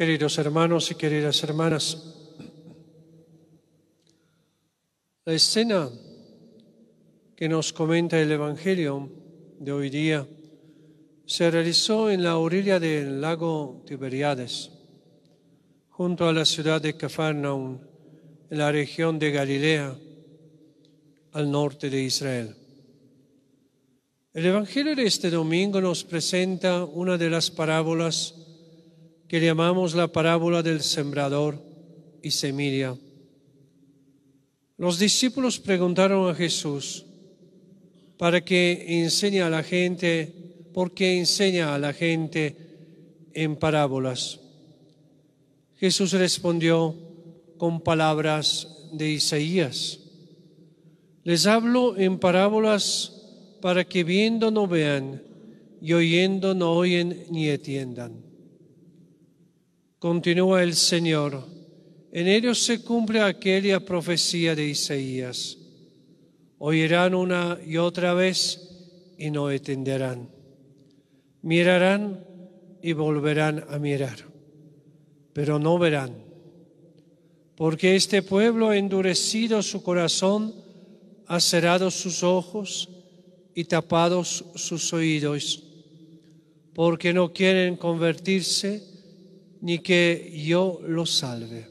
Queridos hermanos y queridas hermanas, la escena que nos comenta el Evangelio de hoy día se realizó en la orilla del lago Tiberiades, junto a la ciudad de Cafarnaum, en la región de Galilea, al norte de Israel. El Evangelio de este domingo nos presenta una de las parábolas que llamamos la parábola del sembrador y semilla. Los discípulos preguntaron a Jesús para que enseñe a la gente, porque enseña a la gente en parábolas. Jesús respondió con palabras de Isaías. Les hablo en parábolas para que viendo no vean y oyendo no oyen ni entiendan. Continúa el Señor. En ellos se cumple aquella profecía de Isaías. Oirán una y otra vez y no entenderán. Mirarán y volverán a mirar, pero no verán. Porque este pueblo ha endurecido su corazón, ha cerrado sus ojos y tapados sus oídos, porque no quieren convertirse ni que yo lo salve.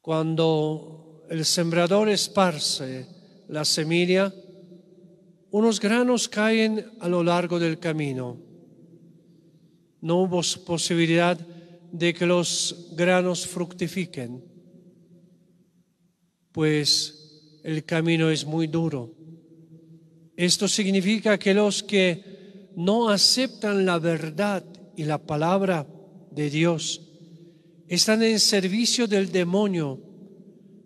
Cuando el sembrador esparce la semilla, unos granos caen a lo largo del camino. No hubo posibilidad de que los granos fructifiquen, pues el camino es muy duro. Esto significa que los que no aceptan la verdad y la palabra de Dios están en servicio del demonio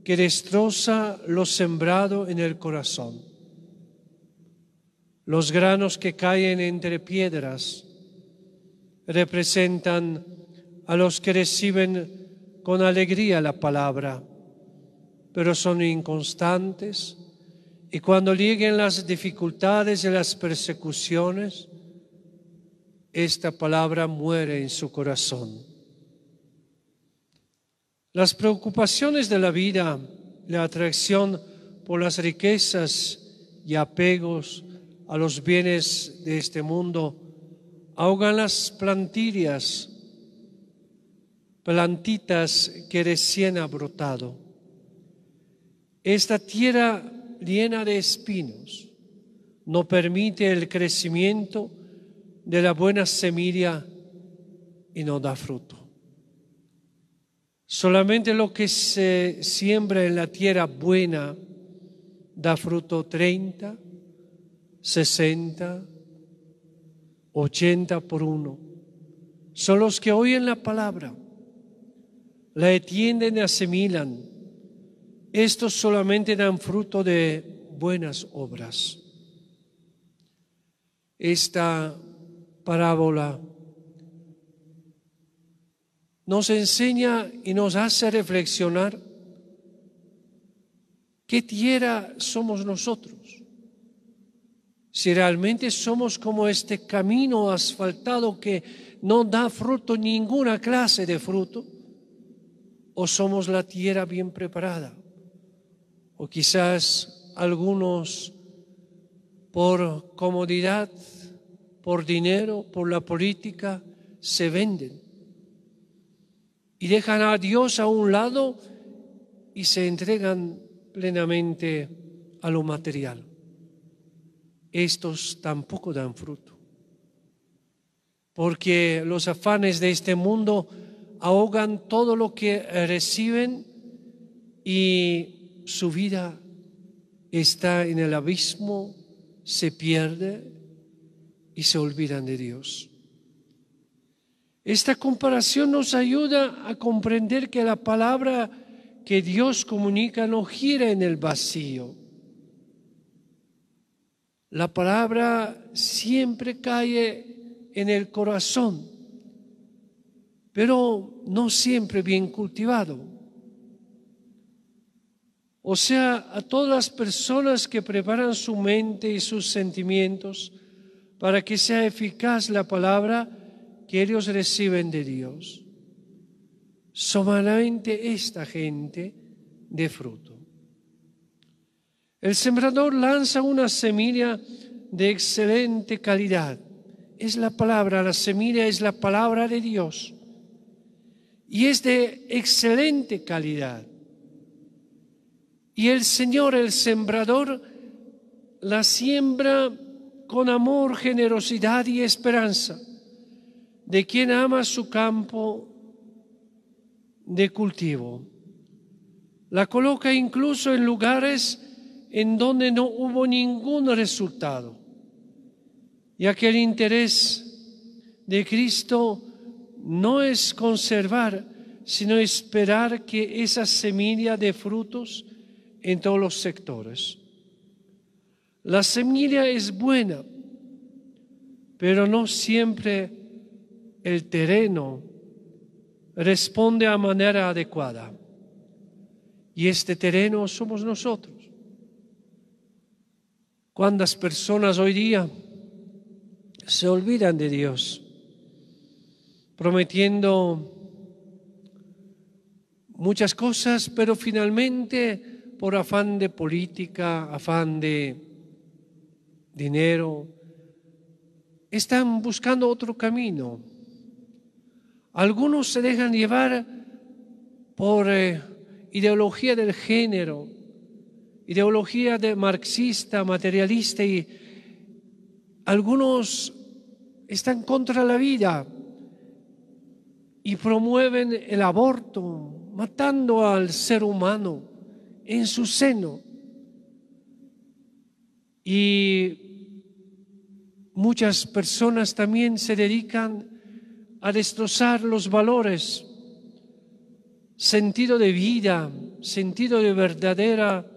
que destroza lo sembrado en el corazón. Los granos que caen entre piedras representan a los que reciben con alegría la palabra, pero son inconstantes y cuando lleguen las dificultades y las persecuciones, esta palabra muere en su corazón. Las preocupaciones de la vida, la atracción por las riquezas y apegos a los bienes de este mundo, ahogan las plantillas, plantitas que recién ha brotado. Esta tierra llena de espinos no permite el crecimiento de la buena semilla y no da fruto. Solamente lo que se siembra en la tierra buena da fruto 30, 60, 80 por uno. Son los que oyen la palabra, la entienden y asimilan. Estos solamente dan fruto de buenas obras. Esta parábola nos enseña y nos hace reflexionar qué tierra somos nosotros. Si realmente somos como este camino asfaltado que no da fruto, ninguna clase de fruto, o somos la tierra bien preparada, o quizás algunos por comodidad por dinero, por la política, se venden. Y dejan a Dios a un lado y se entregan plenamente a lo material. Estos tampoco dan fruto. Porque los afanes de este mundo ahogan todo lo que reciben y su vida está en el abismo, se pierde y se olvidan de Dios. Esta comparación nos ayuda a comprender que la palabra que Dios comunica no gira en el vacío. La palabra siempre cae en el corazón, pero no siempre bien cultivado. O sea, a todas las personas que preparan su mente y sus sentimientos, para que sea eficaz la palabra que ellos reciben de Dios. Somanamente esta gente de fruto. El sembrador lanza una semilla de excelente calidad. Es la palabra, la semilla es la palabra de Dios. Y es de excelente calidad. Y el Señor, el sembrador, la siembra con amor, generosidad y esperanza de quien ama su campo de cultivo. La coloca incluso en lugares en donde no hubo ningún resultado, ya que el interés de Cristo no es conservar, sino esperar que esa semilla de frutos en todos los sectores. La semilla es buena, pero no siempre el terreno responde a manera adecuada. Y este terreno somos nosotros. ¿Cuántas personas hoy día se olvidan de Dios? Prometiendo muchas cosas, pero finalmente por afán de política, afán de dinero, están buscando otro camino. Algunos se dejan llevar por eh, ideología del género, ideología de marxista, materialista y algunos están contra la vida y promueven el aborto, matando al ser humano en su seno. Y Muchas personas también se dedican a destrozar los valores, sentido de vida, sentido de verdadera,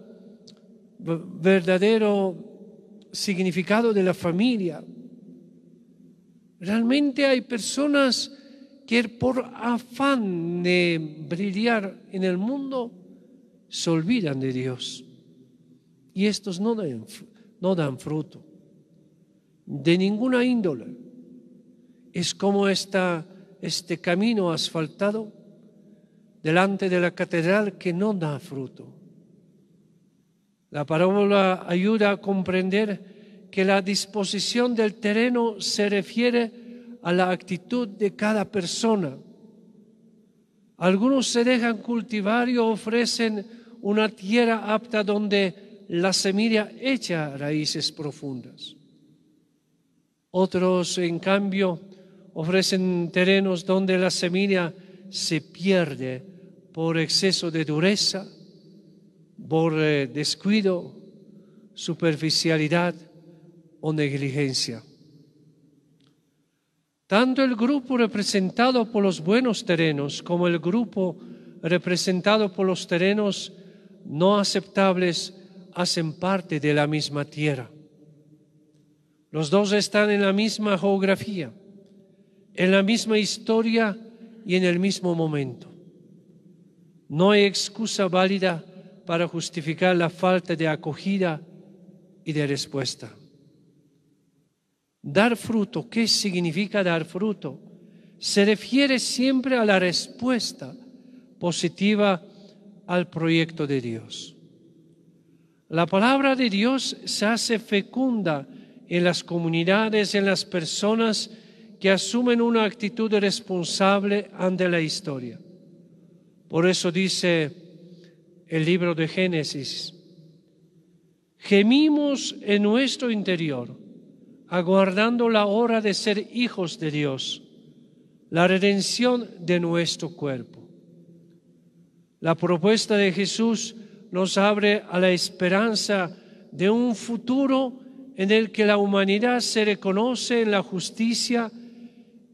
verdadero significado de la familia. Realmente hay personas que por afán de brillar en el mundo se olvidan de Dios. Y estos no dan, no dan fruto de ninguna índole. Es como este camino asfaltado delante de la catedral que no da fruto. La parábola ayuda a comprender que la disposición del terreno se refiere a la actitud de cada persona. Algunos se dejan cultivar y ofrecen una tierra apta donde la semilla echa raíces profundas. Otros, en cambio, ofrecen terrenos donde la semilla se pierde por exceso de dureza, por eh, descuido, superficialidad o negligencia. Tanto el grupo representado por los buenos terrenos como el grupo representado por los terrenos no aceptables hacen parte de la misma tierra. Los dos están en la misma geografía, en la misma historia y en el mismo momento. No hay excusa válida para justificar la falta de acogida y de respuesta. Dar fruto, ¿qué significa dar fruto? Se refiere siempre a la respuesta positiva al proyecto de Dios. La palabra de Dios se hace fecunda en las comunidades, en las personas que asumen una actitud responsable ante la historia. Por eso dice el libro de Génesis, gemimos en nuestro interior, aguardando la hora de ser hijos de Dios, la redención de nuestro cuerpo. La propuesta de Jesús nos abre a la esperanza de un futuro en el que la humanidad se reconoce en la justicia,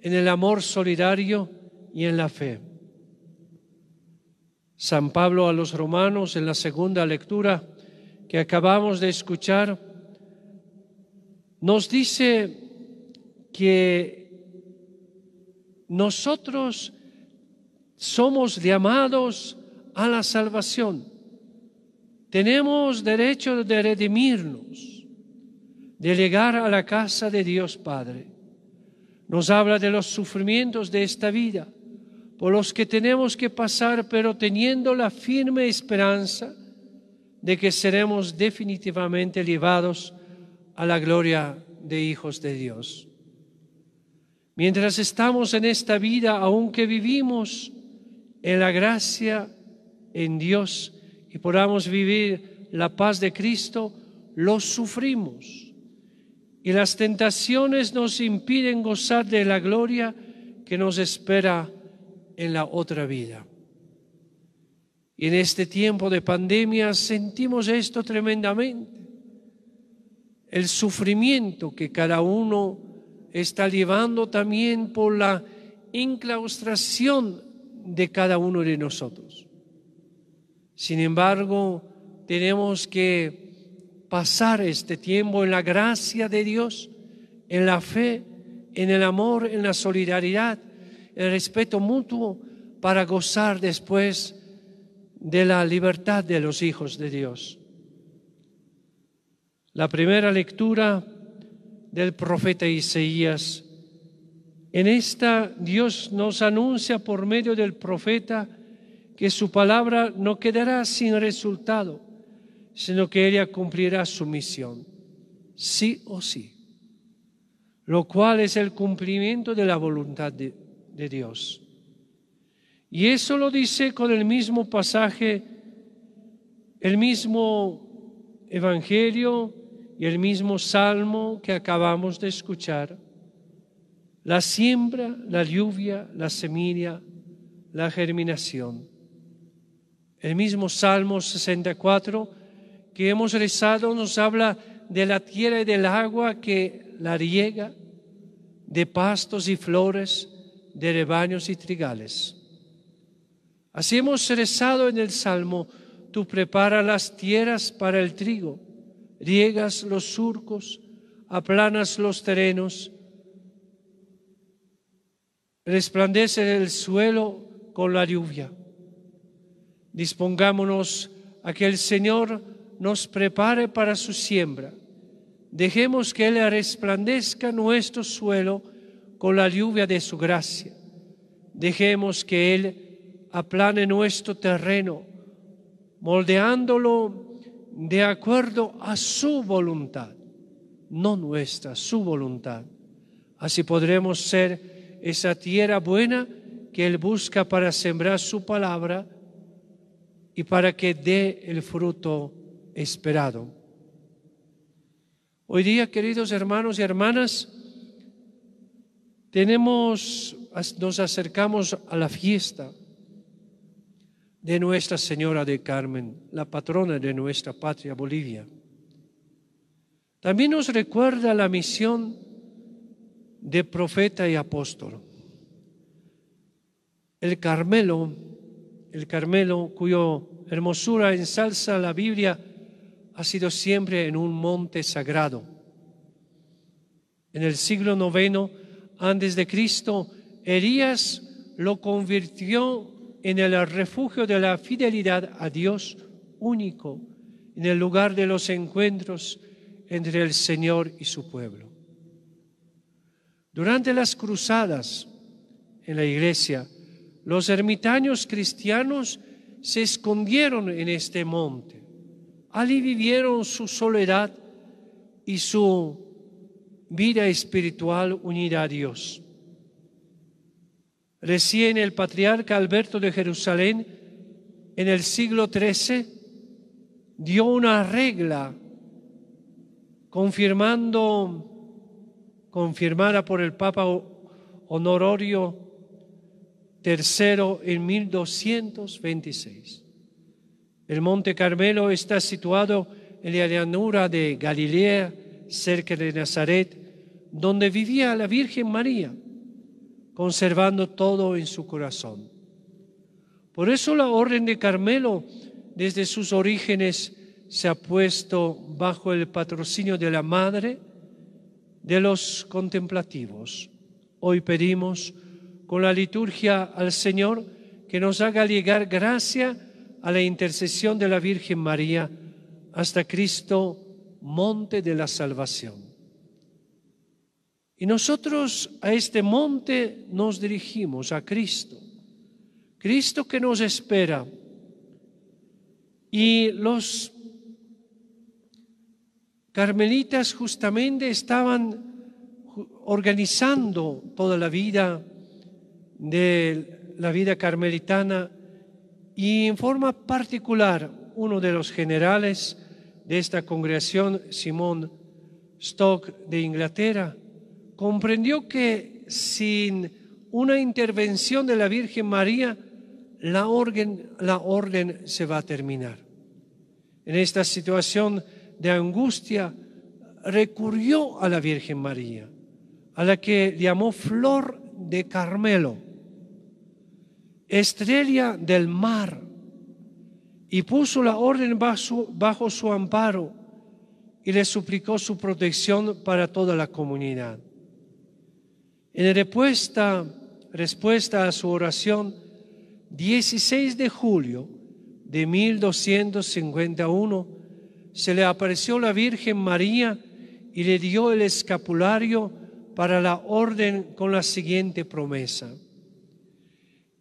en el amor solidario y en la fe. San Pablo a los romanos en la segunda lectura que acabamos de escuchar nos dice que nosotros somos llamados a la salvación. Tenemos derecho de redimirnos de llegar a la casa de Dios Padre. Nos habla de los sufrimientos de esta vida, por los que tenemos que pasar, pero teniendo la firme esperanza de que seremos definitivamente llevados a la gloria de hijos de Dios. Mientras estamos en esta vida, aunque vivimos en la gracia, en Dios, y podamos vivir la paz de Cristo, Los sufrimos y las tentaciones nos impiden gozar de la gloria que nos espera en la otra vida. Y en este tiempo de pandemia sentimos esto tremendamente, el sufrimiento que cada uno está llevando también por la inclaustración de cada uno de nosotros. Sin embargo, tenemos que pasar este tiempo en la gracia de Dios, en la fe, en el amor, en la solidaridad, el respeto mutuo para gozar después de la libertad de los hijos de Dios. La primera lectura del profeta Isaías. En esta Dios nos anuncia por medio del profeta que su palabra no quedará sin resultado, sino que ella cumplirá su misión, sí o sí, lo cual es el cumplimiento de la voluntad de, Dios. Y eso lo dice con el mismo pasaje, el mismo evangelio y el mismo salmo que acabamos de escuchar. La siembra, la lluvia, la semilla, la germinación. El mismo Salmo 64 que hemos rezado nos habla de la tierra y del agua que la riega, de pastos y flores, de rebaños y trigales. Así hemos rezado en el Salmo, tú preparas las tierras para el trigo, riegas los surcos, aplanas los terrenos, resplandece el suelo con la lluvia. Dispongámonos a que el Señor nos prepare para su siembra. Dejemos que Él resplandezca nuestro suelo con la lluvia de su gracia. Dejemos que Él aplane nuestro terreno, moldeándolo de acuerdo a su voluntad, no nuestra, su voluntad. Así podremos ser esa tierra buena que Él busca para sembrar su palabra y para que dé el fruto esperado. Hoy día, queridos hermanos y hermanas, tenemos, nos acercamos a la fiesta de Nuestra Señora de Carmen, la patrona de nuestra patria Bolivia. También nos recuerda la misión de profeta y apóstol. El Carmelo, el Carmelo cuyo hermosura ensalza la Biblia, ha sido siempre en un monte sagrado. En el siglo IX antes de Cristo, Elías lo convirtió en el refugio de la fidelidad a Dios único, en el lugar de los encuentros entre el Señor y su pueblo. Durante las cruzadas en la iglesia, los ermitaños cristianos se escondieron en este monte. Allí vivieron su soledad y su vida espiritual unida a Dios. Recién el patriarca Alberto de Jerusalén, en el siglo XIII, dio una regla confirmando, confirmada por el Papa Honorio III en 1226. El monte Carmelo está situado en la llanura de Galilea, cerca de Nazaret, donde vivía la Virgen María, conservando todo en su corazón. Por eso la Orden de Carmelo, desde sus orígenes, se ha puesto bajo el patrocinio de la Madre de los contemplativos. Hoy pedimos con la liturgia al Señor que nos haga llegar gracia a la intercesión de la Virgen María hasta Cristo, monte de la salvación. Y nosotros a este monte nos dirigimos, a Cristo. Cristo que nos espera. Y los carmelitas justamente estaban organizando toda la vida de la vida carmelitana y en forma particular, uno de los generales de esta congregación, Simón Stock de Inglaterra, comprendió que sin una intervención de la Virgen María, la orden, la orden se va a terminar. En esta situación de angustia, recurrió a la Virgen María, a la que llamó Flor de Carmelo estrella del mar, y puso la orden bajo, su amparo y le suplicó su protección para toda la comunidad. En respuesta, respuesta a su oración, 16 de julio de 1251, se le apareció la Virgen María y le dio el escapulario para la orden con la siguiente promesa.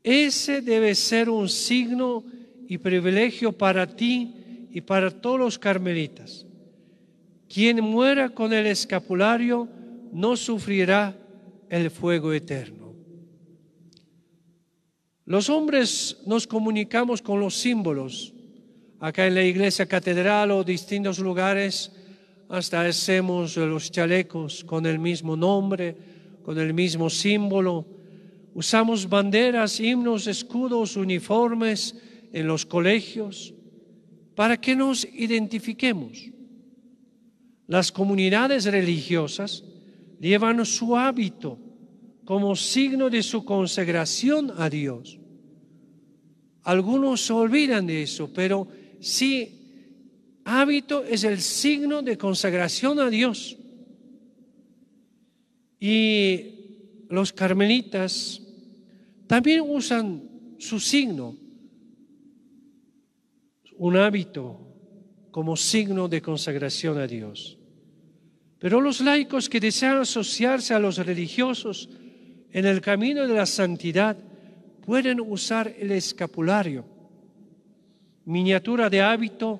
Ese debe ser un signo y privilegio para ti y para todos los carmelitas. Quien muera con el escapulario no sufrirá el fuego eterno. Los hombres nos comunicamos con los símbolos. Acá en la iglesia catedral o distintos lugares, hasta hacemos los chalecos con el mismo nombre, con el mismo símbolo, Usamos banderas, himnos, escudos, uniformes en los colegios para que nos identifiquemos. Las comunidades religiosas llevan su hábito como signo de su consagración a Dios. Algunos se olvidan de eso, pero sí, hábito es el signo de consagración a Dios. Y los carmelitas también usan su signo, un hábito, como signo de consagración a Dios. Pero los laicos que desean asociarse a los religiosos en el camino de la santidad pueden usar el escapulario, miniatura de hábito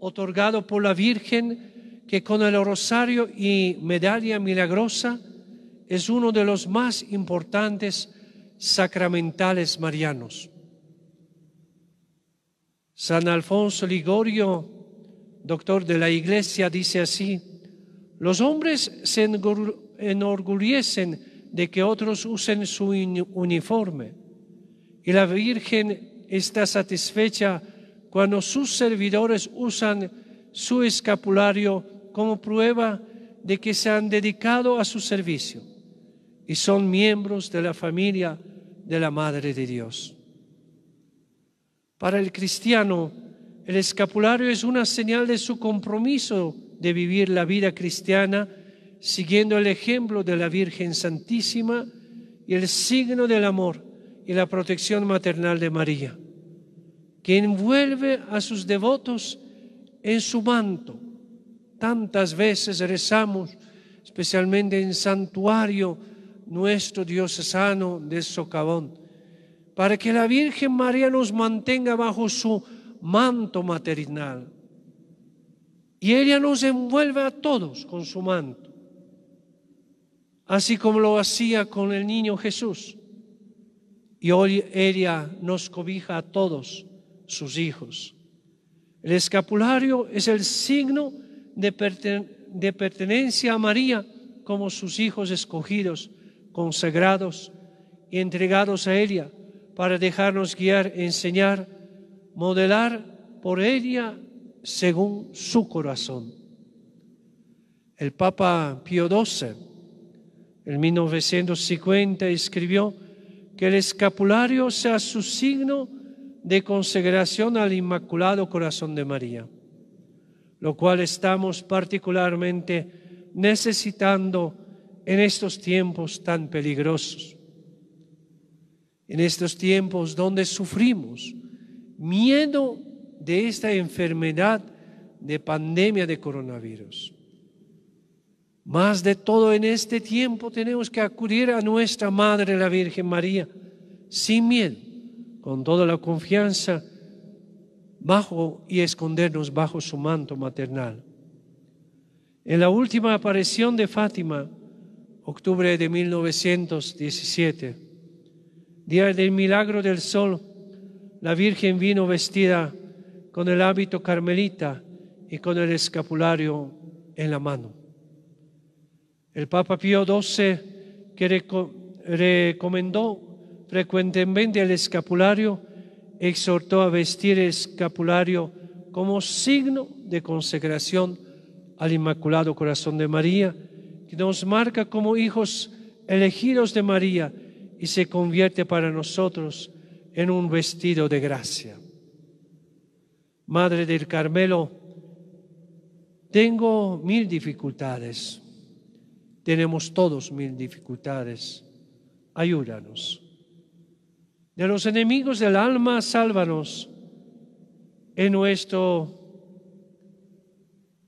otorgado por la Virgen que con el rosario y medalla milagrosa es uno de los más importantes sacramentales marianos. San Alfonso Ligorio, doctor de la Iglesia, dice así, los hombres se enorgullecen de que otros usen su uniforme y la Virgen está satisfecha cuando sus servidores usan su escapulario como prueba de que se han dedicado a su servicio y son miembros de la familia de la Madre de Dios. Para el cristiano, el escapulario es una señal de su compromiso de vivir la vida cristiana siguiendo el ejemplo de la Virgen Santísima y el signo del amor y la protección maternal de María, que envuelve a sus devotos en su manto. Tantas veces rezamos, especialmente en santuario, nuestro Dios sano de Socavón, para que la Virgen María nos mantenga bajo su manto maternal. Y ella nos envuelve a todos con su manto, así como lo hacía con el niño Jesús. Y hoy ella nos cobija a todos sus hijos. El escapulario es el signo de pertenencia a María como sus hijos escogidos consagrados y entregados a ella para dejarnos guiar, enseñar, modelar por ella según su corazón. El Papa Pío XII, en 1950, escribió que el escapulario sea su signo de consagración al Inmaculado Corazón de María, lo cual estamos particularmente necesitando en estos tiempos tan peligrosos, en estos tiempos donde sufrimos miedo de esta enfermedad de pandemia de coronavirus. Más de todo en este tiempo tenemos que acudir a nuestra Madre, la Virgen María, sin miedo, con toda la confianza, bajo y escondernos bajo su manto maternal. En la última aparición de Fátima, octubre de 1917, día del milagro del sol, la Virgen vino vestida con el hábito carmelita y con el escapulario en la mano. El Papa Pío XII, que recomendó frecuentemente el escapulario, exhortó a vestir escapulario como signo de consagración al Inmaculado Corazón de María, que nos marca como hijos elegidos de María y se convierte para nosotros en un vestido de gracia. Madre del Carmelo, tengo mil dificultades, tenemos todos mil dificultades, ayúdanos. De los enemigos del alma, sálvanos en nuestro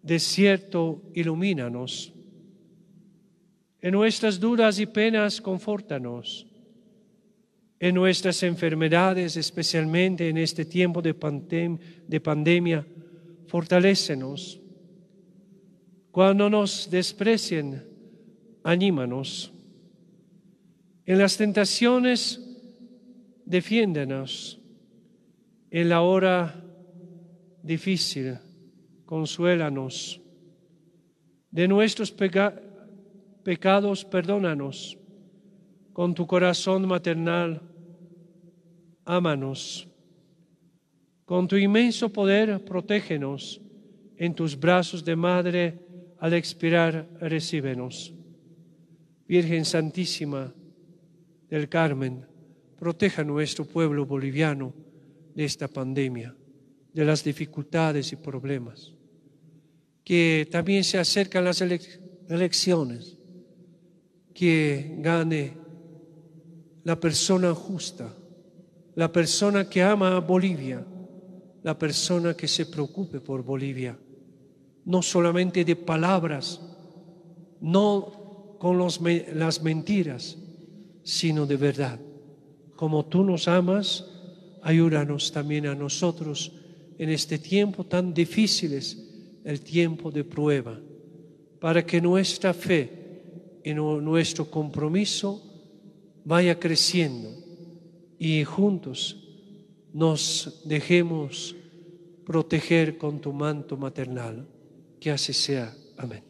desierto ilumínanos. En nuestras dudas y penas, confórtanos. En nuestras enfermedades, especialmente en este tiempo de, pandemia, fortalécenos. Cuando nos desprecien, anímanos. En las tentaciones, defiéndenos. En la hora difícil, consuélanos. De nuestros pecados, pecados perdónanos. Con tu corazón maternal, ámanos. Con tu inmenso poder, protégenos. En tus brazos de madre, al expirar, recíbenos. Virgen Santísima del Carmen, proteja a nuestro pueblo boliviano de esta pandemia, de las dificultades y problemas. Que también se acercan las elecciones que gane la persona justa, la persona que ama a Bolivia, la persona que se preocupe por Bolivia, no solamente de palabras, no con los, las mentiras, sino de verdad. Como tú nos amas, ayúdanos también a nosotros en este tiempo tan difícil, el tiempo de prueba, para que nuestra fe en nuestro compromiso vaya creciendo y juntos nos dejemos proteger con tu manto maternal. Que así sea. Amén.